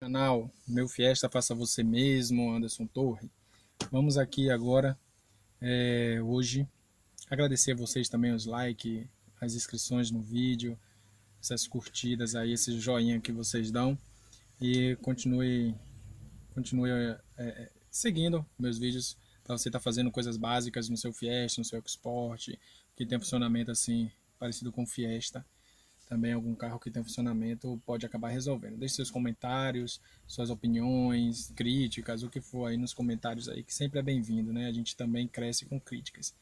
canal Meu Fiesta Faça Você Mesmo, Anderson Torre. Vamos aqui agora, é, hoje, agradecer a vocês também os likes, as inscrições no vídeo, essas curtidas aí, esse joinha que vocês dão. E continue, continue é, é seguindo meus vídeos para você estar tá fazendo coisas básicas no seu Fiesta, no seu Export, que tem funcionamento assim parecido com Fiesta também algum carro que tem funcionamento pode acabar resolvendo. Deixe seus comentários, suas opiniões, críticas, o que for aí nos comentários aí, que sempre é bem-vindo, né? A gente também cresce com críticas.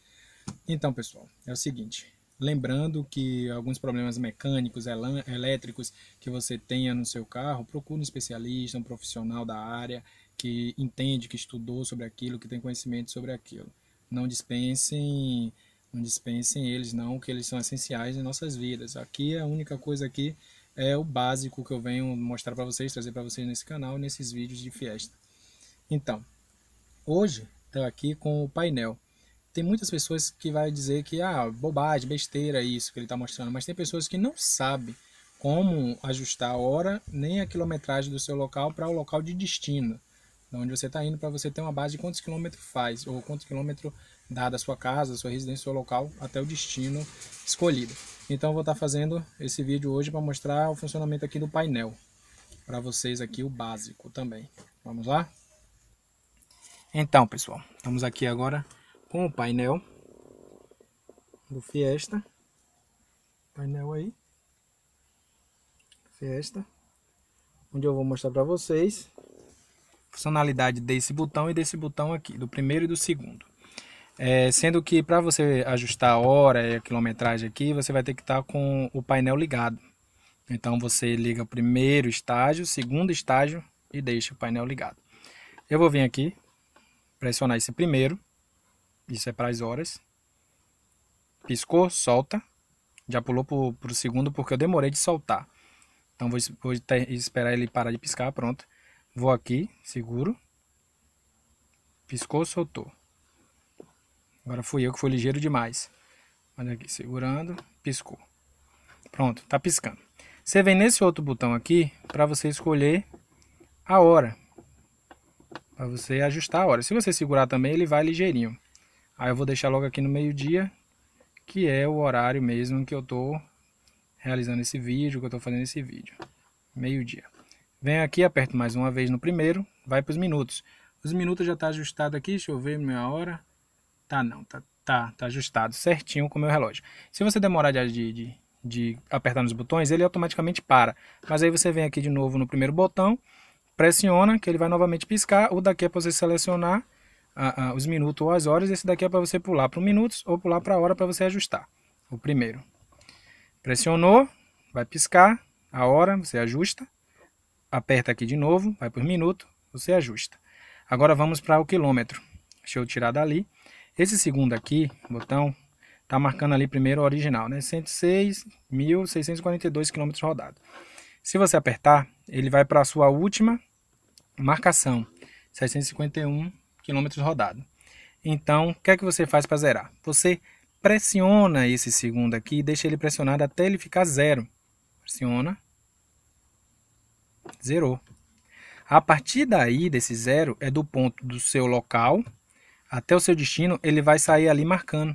Então, pessoal, é o seguinte, lembrando que alguns problemas mecânicos, elétricos que você tenha no seu carro, procure um especialista, um profissional da área que entende, que estudou sobre aquilo, que tem conhecimento sobre aquilo. Não dispensem não dispensem eles, não, que eles são essenciais em nossas vidas. Aqui a única coisa aqui é o básico que eu venho mostrar para vocês, trazer para vocês nesse canal, nesses vídeos de fiesta. Então, hoje estou aqui com o painel. Tem muitas pessoas que vai dizer que ah, bobagem, besteira isso que ele está mostrando, mas tem pessoas que não sabem como ajustar a hora nem a quilometragem do seu local para o local de destino de onde você está indo, para você ter uma base de quantos quilômetros faz, ou quanto quilômetro dá da sua casa, da sua residência, seu local, até o destino escolhido. Então, eu vou estar tá fazendo esse vídeo hoje para mostrar o funcionamento aqui do painel, para vocês aqui o básico também. Vamos lá? Então, pessoal, estamos aqui agora com o painel do Fiesta. Painel aí. Fiesta. Onde eu vou mostrar para vocês funcionalidade desse botão e desse botão aqui, do primeiro e do segundo. É, sendo que para você ajustar a hora e a quilometragem aqui, você vai ter que estar tá com o painel ligado. Então você liga o primeiro estágio, segundo estágio e deixa o painel ligado. Eu vou vir aqui, pressionar esse primeiro, isso é para as horas. Piscou, solta. Já pulou para o segundo porque eu demorei de soltar. Então vou, vou ter, esperar ele parar de piscar, pronto. Vou aqui, seguro. Piscou, soltou. Agora fui eu que fui ligeiro demais. Olha aqui, segurando, piscou. Pronto, tá piscando. Você vem nesse outro botão aqui para você escolher a hora. Para você ajustar a hora. Se você segurar também, ele vai ligeirinho. Aí eu vou deixar logo aqui no meio-dia, que é o horário mesmo que eu tô realizando esse vídeo, que eu tô fazendo esse vídeo. Meio-dia. Vem aqui, aperto mais uma vez no primeiro, vai para os minutos. Os minutos já está ajustado aqui, deixa eu ver minha hora. Tá não, tá, tá, tá ajustado certinho com o meu relógio. Se você demorar de, de, de apertar nos botões, ele automaticamente para. Mas aí você vem aqui de novo no primeiro botão, pressiona, que ele vai novamente piscar. O daqui é para você selecionar ah, os minutos ou as horas. Esse daqui é para você pular para os minutos ou pular para a hora para você ajustar. O primeiro. Pressionou, vai piscar a hora, você ajusta aperta aqui de novo, vai por minuto, você ajusta. Agora vamos para o quilômetro. Deixa eu tirar dali. Esse segundo aqui, botão, está marcando ali primeiro o original, né? 106.642 km rodados. Se você apertar, ele vai para a sua última marcação, 651 km rodados. Então, o que é que você faz para zerar? Você pressiona esse segundo aqui e deixa ele pressionado até ele ficar zero. Pressiona, zerou. A partir daí, desse zero, é do ponto do seu local até o seu destino, ele vai sair ali marcando.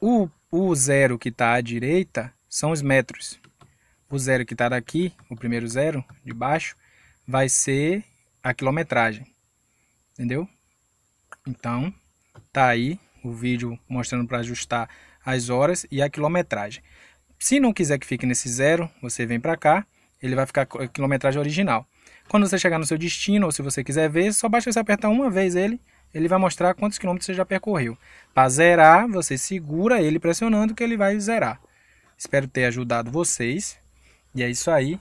O, o zero que está à direita são os metros. O zero que está daqui, o primeiro zero, de baixo, vai ser a quilometragem. Entendeu? Então, tá aí o vídeo mostrando para ajustar as horas e a quilometragem. Se não quiser que fique nesse zero, você vem para cá ele vai ficar com a quilometragem original. Quando você chegar no seu destino, ou se você quiser ver, só basta você apertar uma vez ele, ele vai mostrar quantos quilômetros você já percorreu. Para zerar, você segura ele pressionando que ele vai zerar. Espero ter ajudado vocês. E é isso aí.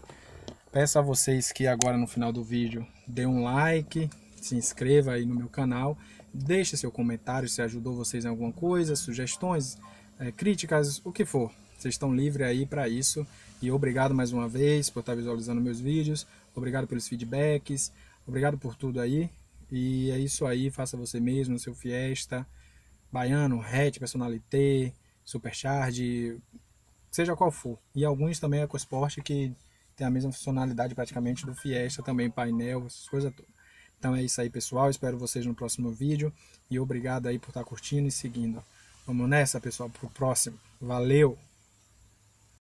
Peço a vocês que agora no final do vídeo dê um like, se inscreva aí no meu canal, deixe seu comentário se ajudou vocês em alguma coisa, sugestões, eh, críticas, o que for. Vocês estão livres aí para isso. E obrigado mais uma vez por estar visualizando meus vídeos. Obrigado pelos feedbacks. Obrigado por tudo aí. E é isso aí. Faça você mesmo, seu Fiesta, Baiano, Hatch, Personalité, Supercharge, seja qual for. E alguns também EcoSport é que tem a mesma funcionalidade praticamente do Fiesta também, painel, essas coisas todas. Então é isso aí, pessoal. Espero vocês no próximo vídeo. E obrigado aí por estar curtindo e seguindo. Vamos nessa, pessoal, pro próximo. Valeu!